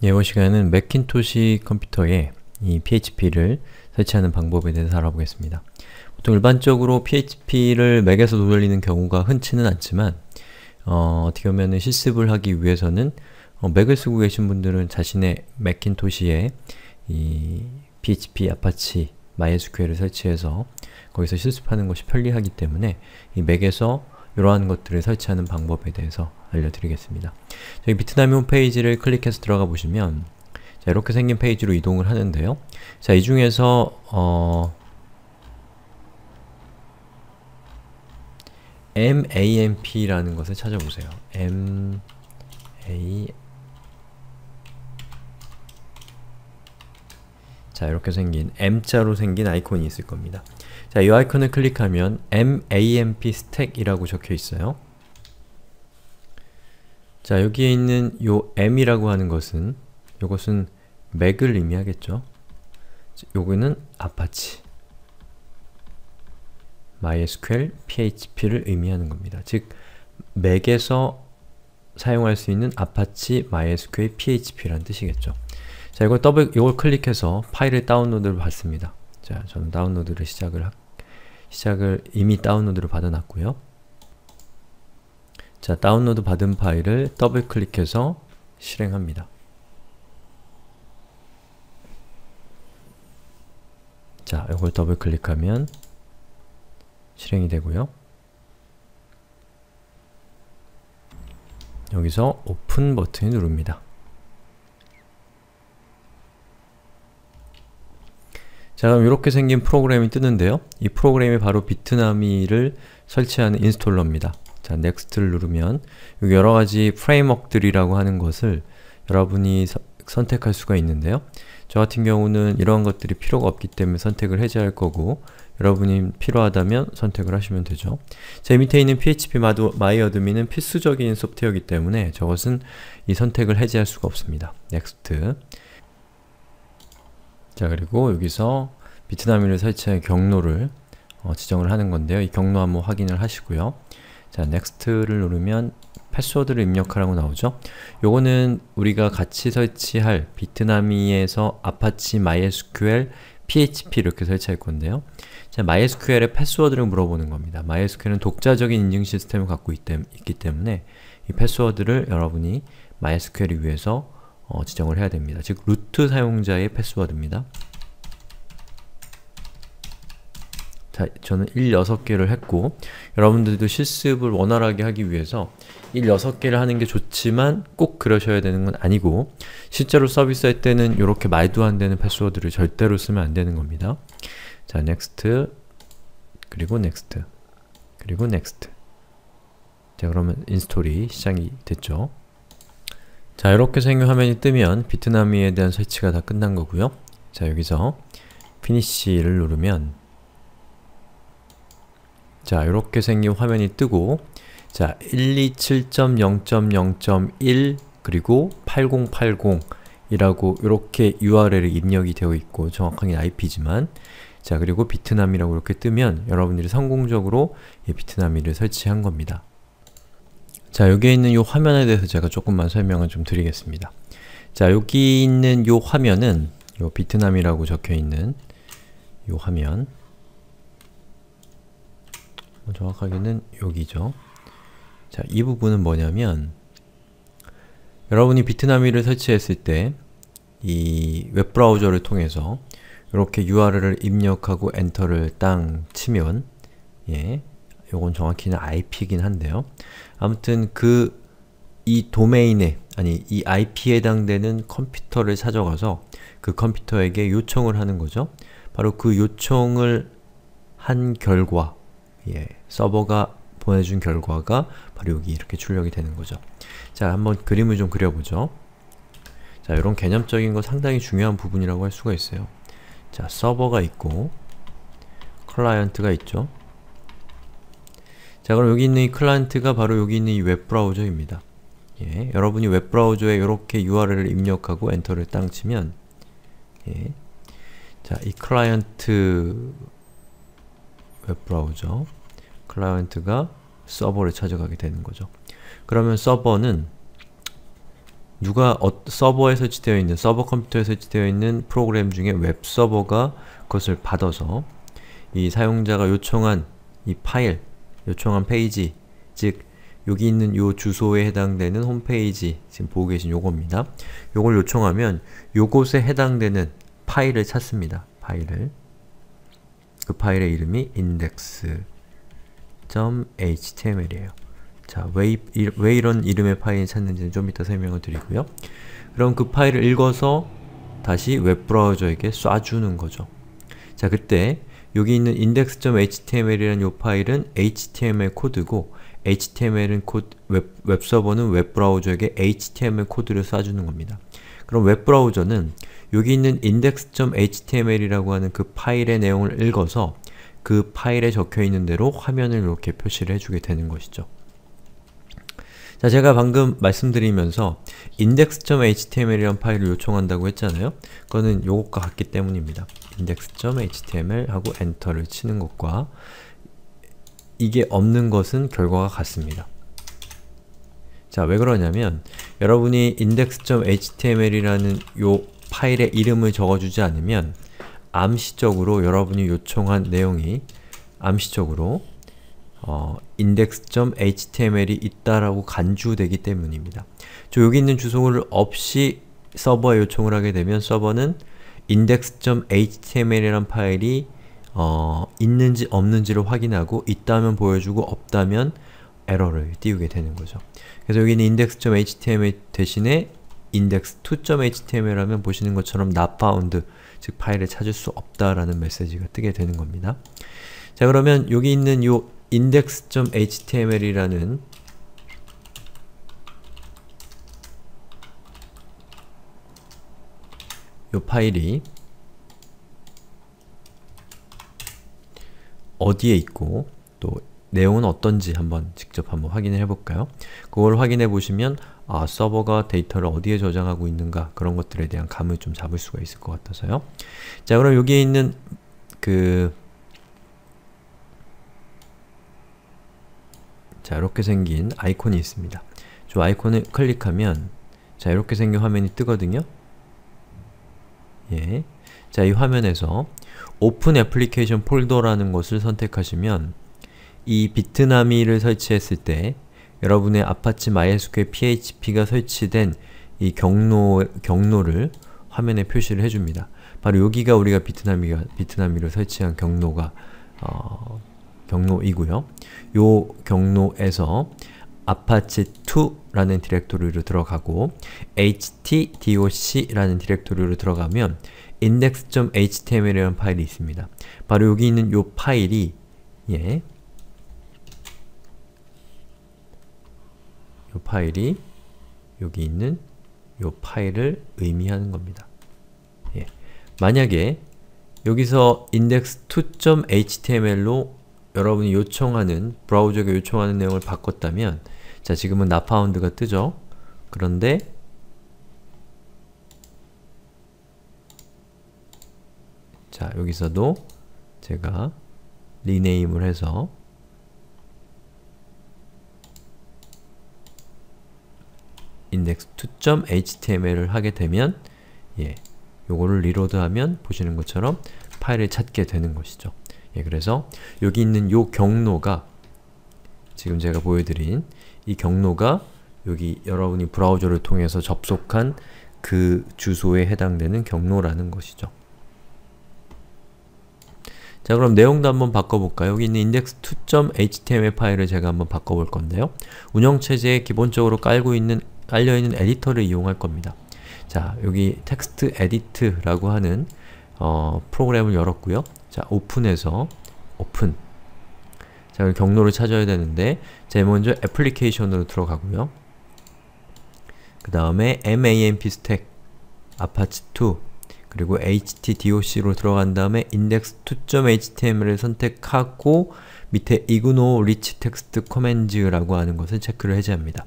이번 시간은 맥킨토시 컴퓨터에 이 PHP를 설치하는 방법에 대해서 알아보겠습니다. 보통 일반적으로 PHP를 맥에서 돌리는 경우가 흔치는 않지만 어, 떻게 보면 실습을 하기 위해서는 어, 맥을 쓰고 계신 분들은 자신의 맥킨토시에 이 PHP, 아파치, MySQL을 설치해서 거기서 실습하는 것이 편리하기 때문에 이 맥에서 이러한 것들을 설치하는 방법에 대해서 알려드리겠습니다. 저희 비트나미 홈페이지를 클릭해서 들어가 보시면 자, 이렇게 생긴 페이지로 이동을 하는데요. 자, 이 중에서 어... mamp라는 것을 찾아보세요. m a 자, 이렇게 생긴 m자로 생긴 아이콘이 있을 겁니다. 자, 이 아이콘을 클릭하면 MAMP s t a c k 이라고 적혀 있어요. 자, 여기에 있는 요 M이라고 하는 것은 요것은 맥을 의미하겠죠. 요거는 아파치 MySQL, PHP를 의미하는 겁니다. 즉, 맥에서 사용할 수 있는 아파치 MySQL, PHP라는 뜻이겠죠. 자, 이걸 더블, 이걸 클릭해서 파일을 다운로드를 받습니다. 자, 저는 다운로드를 시작을 할게요. 시작을 이미 다운로드를 받아놨고요. 자, 다운로드 받은 파일을 더블클릭해서 실행합니다. 자, 이걸 더블클릭하면 실행이 되고요. 여기서 오픈 버튼을 누릅니다. 자 그럼 이렇게 생긴 프로그램이 뜨는데요. 이 프로그램이 바로 비트나미를 설치하는 인스톨러입니다. 자, 넥스트를 누르면 여기 여러가지 프레임워크들이라고 하는 것을 여러분이 서, 선택할 수가 있는데요. 저 같은 경우는 이러한 것들이 필요가 없기 때문에 선택을 해제할 거고 여러분이 필요하다면 선택을 하시면 되죠. 제 밑에 있는 PHP 마이어드미는 필수적인 소프트웨어이기 때문에 저것은 이 선택을 해제할 수가 없습니다. 넥스트 자 그리고 여기서 비트나미를 설치할 경로를 어, 지정을 하는 건데요. 이 경로 한번 확인을 하시고요. 자, next를 누르면 패스워드를 입력하라고 나오죠. 요거는 우리가 같이 설치할 비트나미에서 아파치 MySQL PHP 이렇게 설치할 건데요. 자, MySQL의 패스워드를 물어보는 겁니다. MySQL은 독자적인 인증 시스템을 갖고 있, 기 때문에 이 패스워드를 여러분이 MySQL을 위해서 어, 지정을 해야 됩니다. 즉, 루트 사용자의 패스워드입니다. 자, 저는 1 6개를 했고 여러분들도 실습을 원활하게 하기 위해서 1 6개를 하는 게 좋지만 꼭 그러셔야 되는 건 아니고 실제로 서비스할 때는 이렇게 말도 안 되는 패스워드를 절대로 쓰면 안 되는 겁니다. 자, next 그리고 next 그리고 next 자, 그러면 인스톨이 시작이 됐죠. 자, 이렇게 생긴 화면이 뜨면 비트나미에 대한 설치가 다 끝난 거고요. 자, 여기서 피니쉬를 누르면 자, 이렇게 생긴 화면이 뜨고 자, 127.0.0.1 그리고 8080 이라고 이렇게 URL이 입력이 되어 있고 정확하게 IP지만 자, 그리고 비트남이라고 이렇게 뜨면 여러분들이 성공적으로 이 비트남이를 설치한 겁니다. 자, 여기에 있는 이 화면에 대해서 제가 조금만 설명을 좀 드리겠습니다. 자, 여기 있는 이 화면은 이 비트남이라고 적혀있는 이 화면 정확하게는 여기죠. 자, 이 부분은 뭐냐면 여러분이 비트나미를 설치했을 때 이 웹브라우저를 통해서 이렇게 URL을 입력하고 엔터를 땅 치면 예, 요건 정확히는 IP이긴 한데요. 아무튼 그 이 도메인에, 아니 이 IP에 해당되는 컴퓨터를 찾아가서 그 컴퓨터에게 요청을 하는 거죠. 바로 그 요청을 한 결과 예, 서버가 보내준 결과가 바로 여기 이렇게 출력이 되는 거죠. 자, 한번 그림을 좀 그려보죠. 자, 이런 개념적인 거 상당히 중요한 부분이라고 할 수가 있어요. 자, 서버가 있고 클라이언트가 있죠. 자, 그럼 여기 있는 이 클라이언트가 바로 여기 있는 이 웹브라우저입니다. 예, 여러분이 웹브라우저에 이렇게 URL을 입력하고 엔터를 땅 치면 예, 자, 이 클라이언트 웹브라우저 클라이언트가 서버를 찾아가게 되는 거죠. 그러면 서버는 누가 어, 서버에 설치되어 있는 서버 컴퓨터에 설치되어 있는 프로그램 중에 웹 서버가 그것을 받아서 이 사용자가 요청한 이 파일, 요청한 페이지, 즉 여기 있는 요 주소에 해당되는 홈페이지 지금 보고 계신 요겁니다. 요걸 요청하면 요곳에 해당되는 파일을 찾습니다. 파일을 그 파일의 이름이 index html이에요. 자, 왜, 이, 왜 이런 이름의 파일을 찾는지는 좀 이따 설명을 드리고요. 그럼 그 파일을 읽어서 다시 웹브라우저에게 쏴주는 거죠. 자, 그때 여기 있는 index.html이라는 이 파일은 html 코드고 html은 코드, 웹, 웹서버는 웹브라우저에게 html 코드를 쏴주는 겁니다. 그럼 웹브라우저는 여기 있는 index.html이라고 하는 그 파일의 내용을 읽어서 그 파일에 적혀있는 대로 화면을 이렇게 표시를 해주게 되는 것이죠. 자, 제가 방금 말씀드리면서 index.html이란 파일을 요청한다고 했잖아요? 그거는 요것과 같기 때문입니다. index.html 하고 엔터를 치는 것과 이게 없는 것은 결과가 같습니다. 자, 왜 그러냐면 여러분이 index.html이라는 요 파일의 이름을 적어주지 않으면 암시적으로 여러분이 요청한 내용이 암시적으로 어, index.html이 있다라고 간주되기 때문입니다. 저 여기 있는 주소를 없이 서버에 요청을 하게 되면 서버는 index.html이란 파일이 어, 있는지 없는지를 확인하고 있다면 보여주고 없다면 에러를 띄우게 되는 거죠. 그래서 여기는 index.html 대신에 index2.html 하면 보시는 것처럼 not found, 즉 파일을 찾을 수 없다라는 메시지가 뜨게 되는 겁니다. 자 그러면 여기 있는 요 index.html이라는 요 파일이 어디에 있고 또 내용은 어떤지 한번 직접 한번 확인을 해볼까요? 그걸 확인해 보시면 아, 서버가 데이터를 어디에 저장하고 있는가 그런 것들에 대한 감을 좀 잡을 수가 있을 것 같아서요. 자 그럼 여기에 있는 그 자, 이렇게 생긴 아이콘이 있습니다. 저 아이콘을 클릭하면 자, 이렇게 생긴 화면이 뜨거든요. 예. 자, 이 화면에서 오픈 애플리케이션 폴더라는 것을 선택하시면 이 비트나미를 설치했을 때 여러분의 아파트 MySQL PHP가 설치된 이 경로, 경로를 화면에 표시를 해줍니다. 바로 여기가 우리가 비트나미가, 비트나미를 설치한 경로가 어, 경로이고요. 요 경로에서 apache2라는 디렉토리로 들어가고 htdoc라는 디렉토리로 들어가면 index.html이라는 파일이 있습니다. 바로 여기 있는 요 파일이 예, 그 파일이 여기 있는 요 파일을 의미하는 겁니다. 예. 만약에 여기서 index2.html로 여러분이 요청하는, 브라우저가 요청하는 내용을 바꿨다면 자, 지금은 나파운드가 뜨죠? 그런데 자, 여기서도 제가 리네임을 해서 index2.html을 하게 되면 예, 요거를 리로드하면 보시는 것처럼 파일을 찾게 되는 것이죠. 예, 그래서 여기 있는 요 경로가 지금 제가 보여드린 이 경로가 여기 여러분이 브라우저를 통해서 접속한 그 주소에 해당되는 경로라는 것이죠. 자 그럼 내용도 한번 바꿔볼까요? 여기 있는 index2.html 파일을 제가 한번 바꿔볼 건데요. 운영체제에 기본적으로 깔고 있는 깔려있는 에디터를 이용할 겁니다. 자, 여기 텍스트 에디트라고 하는 어, 프로그램을 열었고요. 자, 오픈해서 오픈 자, 경로를 찾아야 되는데 제일 먼저 애플리케이션으로 들어가고요. 그 다음에 MAMP 스택 아파치2 그리고 htdoc로 들어간 다음에 index2.html을 선택하고 밑에 이그노 리치 텍스트 커맨즈라고 하는 것을 체크를 해제합니다.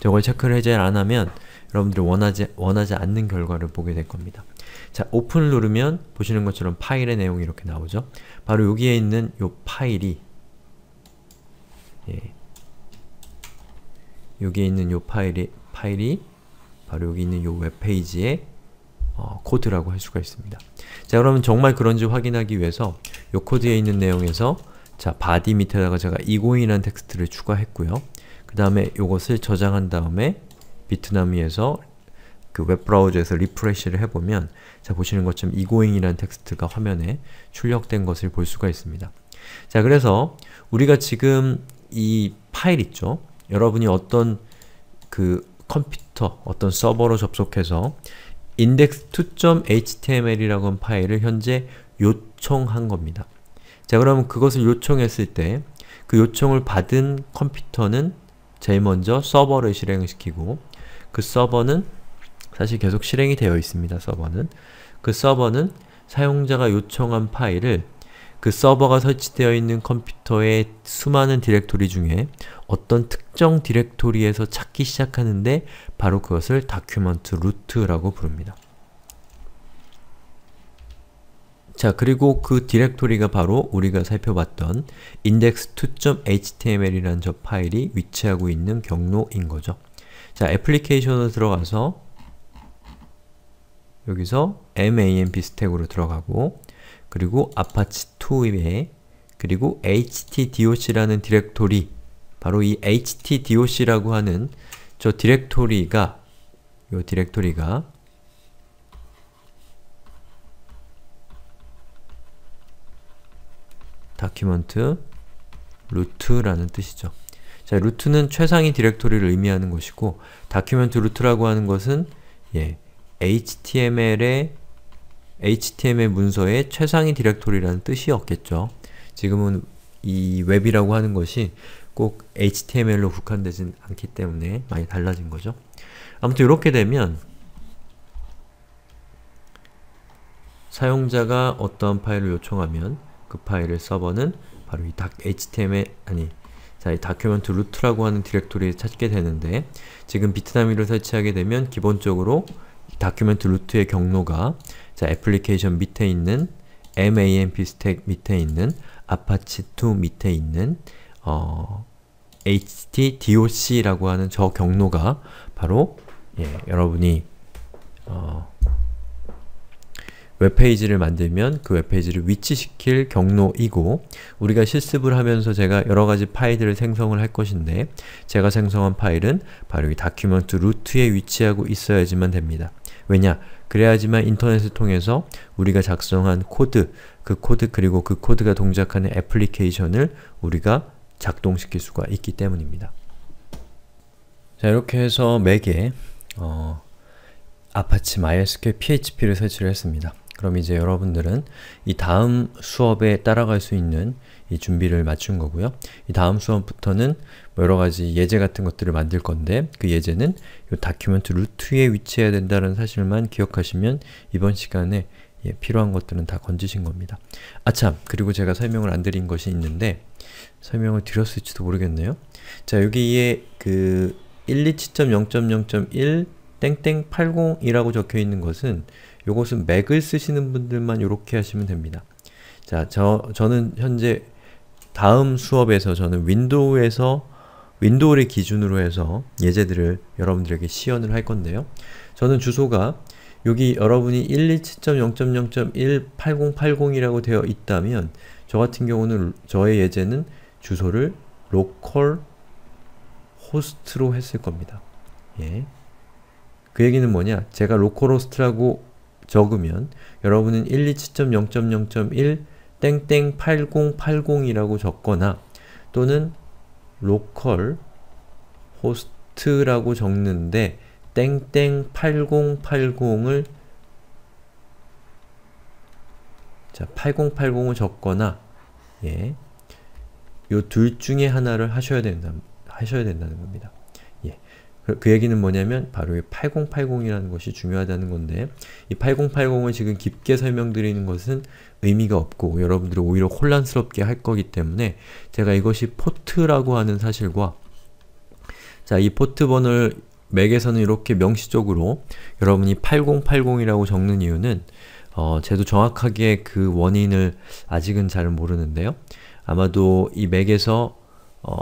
저걸 체크를 해제를 안하면 여러분들이 원하지, 원하지 않는 결과를 보게 될 겁니다. 자, 오픈을 누르면 보시는 것처럼 파일의 내용이 이렇게 나오죠. 바로 여기에 있는 요 파일이 예, 여기에 있는 요 파일이 파일이 바로 여기 있는 요 웹페이지에 어, 코드라고 할 수가 있습니다. 자 그러면 정말 그런지 확인하기 위해서 요 코드에 있는 내용에서 자, 바디 밑에다가 제가 이고인이라는 텍스트를 추가했고요. 그 다음에 이것을 저장한 다음에 비트나미에서 그 웹브라우저에서 리프레시를 해보면 자, 보시는 것처럼 이고잉이라는 텍스트가 화면에 출력된 것을 볼 수가 있습니다. 자, 그래서 우리가 지금 이 파일 있죠? 여러분이 어떤 그 컴퓨터, 어떤 서버로 접속해서 index2.html이라고 하는 파일을 현재 요청한 겁니다. 자그면 그것을 요청했을 때 그 요청을 받은 컴퓨터는 제일 먼저 서버를 실행 시키고 그 서버는 사실 계속 실행이 되어 있습니다. 서버는 그 서버는 사용자가 요청한 파일을 그 서버가 설치되어 있는 컴퓨터의 수많은 디렉토리 중에 어떤 특정 디렉토리에서 찾기 시작하는데 바로 그것을 다큐먼트 루트라고 부릅니다. 자, 그리고 그 디렉토리가 바로 우리가 살펴봤던 index2.html이라는 저 파일이 위치하고 있는 경로인 거죠. 자, 애플리케이션으로 들어가서 여기서 mamp 스택으로 들어가고 그리고 apache2에 그리고 htdoc라는 디렉토리 바로 이 htdoc라고 하는 저 디렉토리가 요 디렉토리가 document root라는 뜻이죠. 자, 루트는 최상위 디렉토리를 의미하는 것이고 다큐멘트 루트라고 하는 것은 예, HTML의 HTML 문서의 최상위 디렉토리라는 뜻이었겠죠. 지금은 이 웹이라고 하는 것이 꼭 HTML로 국한되진 않기 때문에 많이 달라진 거죠. 아무튼 이렇게 되면 사용자가 어떠한 파일을 요청하면 그 파일을 서버는 바로 이 html, 아니, 자, 이 다큐멘트 루트라고 하는 디렉토리에 찾게 되는데 지금 비트나미를 설치하게 되면 기본적으로 다큐멘트 루트의 경로가 자, 애플리케이션 밑에 있는 MAMP 스택 밑에 있는 아파치2 밑에 있는 어, htdoc라고 하는 저 경로가 바로 예, 여러분이 웹페이지를 만들면 그 웹페이지를 위치시킬 경로이고 우리가 실습을 하면서 제가 여러가지 파일들을 생성을 할 것인데 제가 생성한 파일은 바로 이 다큐먼트 루트에 위치하고 있어야지만 됩니다. 왜냐? 그래야지만 인터넷을 통해서 우리가 작성한 코드, 그 코드 그리고 그 코드가 동작하는 애플리케이션을 우리가 작동시킬 수가 있기 때문입니다. 자, 이렇게 해서 맥에 어, 아파치 MySQL PHP를 설치를 했습니다. 그럼 이제 여러분들은 이 다음 수업에 따라갈 수 있는 이 준비를 마친 거고요. 이 다음 수업부터는 뭐 여러 가지 예제 같은 것들을 만들 건데 그 예제는 이 다큐멘트 루트에 위치해야 된다는 사실만 기억하시면 이번 시간에 예, 필요한 것들은 다 건지신 겁니다. 아참! 그리고 제가 설명을 안 드린 것이 있는데 설명을 드렸을지도 모르겠네요. 자, 여기에 그127.0.0.1 땡땡80이라고 적혀 있는 것은 요것은 맥을 쓰시는 분들만 이렇게 하시면 됩니다. 자, 저, 저는 현재 다음 수업에서 저는 윈도우에서 윈도우를 기준으로 해서 예제들을 여러분들에게 시연을 할 건데요. 저는 주소가 여기 여러분이 127.0.0.18080이라고 되어 있다면 저 같은 경우는 저의 예제는 주소를 로컬 호스트로 했을 겁니다. 예. 그 얘기는 뭐냐? 제가 로컬 호스트라고 적으면 여러분은 127.0.0.1 8080이라고 적거나 또는 로컬 호스트라고 적는데 8080을 자, 8080을 적거나 예. 요 둘 중에 하나를 하셔야 된다 하셔야 된다는 겁니다. 그, 그 얘기는 뭐냐면 바로 이 8080이라는 것이 중요하다는 건데 이 8080을 지금 깊게 설명드리는 것은 의미가 없고 여러분들이 오히려 혼란스럽게 할 거기 때문에 제가 이것이 포트라고 하는 사실과 자, 이 포트 번호를 맥에서는 이렇게 명시적으로 여러분이 8080이라고 적는 이유는 어, 저도 정확하게 그 원인을 아직은 잘 모르는데요. 아마도 이 맥에서 어,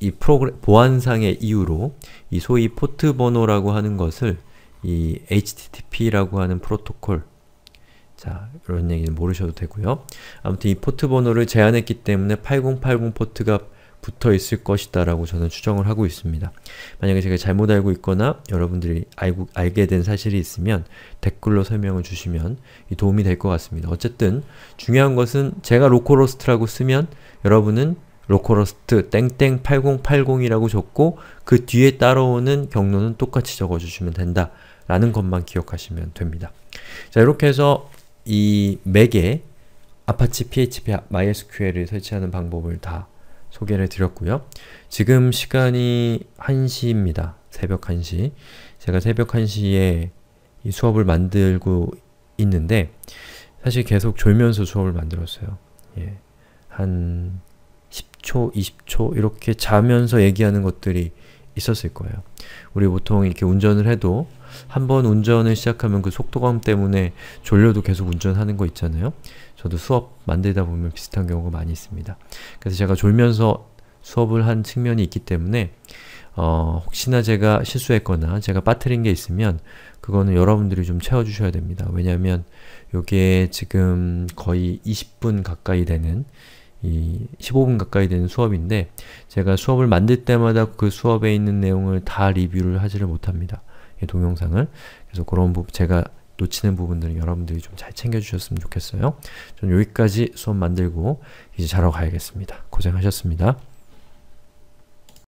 이 프로그램 보안상의 이유로 이 소위 포트 번호라고 하는 것을 이 HTTP라고 하는 프로토콜 자, 이런 얘기는 모르셔도 되고요. 아무튼 이 포트 번호를 제한했기 때문에 8080 포트가 붙어 있을 것이다 라고 저는 추정을 하고 있습니다. 만약에 제가 잘못 알고 있거나 여러분들이 알고, 알게 된 사실이 있으면 댓글로 설명을 주시면 도움이 될 것 같습니다. 어쨌든 중요한 것은 제가 로컬호스트라고 쓰면 여러분은 로컬호스트 땡땡 8080이라고 적고 그 뒤에 따라오는 경로는 똑같이 적어주시면 된다 라는 것만 기억하시면 됩니다. 자 이렇게 해서 이 맥에 아파치 PHP MySQL을 설치하는 방법을 다 소개를 드렸고요. 지금 시간이 1시입니다. 새벽 1시. 제가 새벽 1시에 이 수업을 만들고 있는데 사실 계속 졸면서 수업을 만들었어요. 예. 한 10초, 20초 이렇게 자면서 얘기하는 것들이 있었을 거예요. 우리 보통 이렇게 운전을 해도 한번 운전을 시작하면 그 속도감 때문에 졸려도 계속 운전하는 거 있잖아요. 저도 수업 만들다 보면 비슷한 경우가 많이 있습니다. 그래서 제가 졸면서 수업을 한 측면이 있기 때문에 어, 혹시나 제가 실수했거나 제가 빠뜨린 게 있으면 그거는 여러분들이 좀 채워주셔야 됩니다. 왜냐하면 이게 지금 거의 20분 가까이 되는 이 15분 가까이 되는 수업인데 제가 수업을 만들 때마다 그 수업에 있는 내용을 다 리뷰를 하지를 못합니다. 동영상을. 그래서 그런 부분 제가 놓치는 부분들은 여러분들이 좀 잘 챙겨주셨으면 좋겠어요. 전 여기까지 수업 만들고 이제 자러 가야겠습니다. 고생하셨습니다.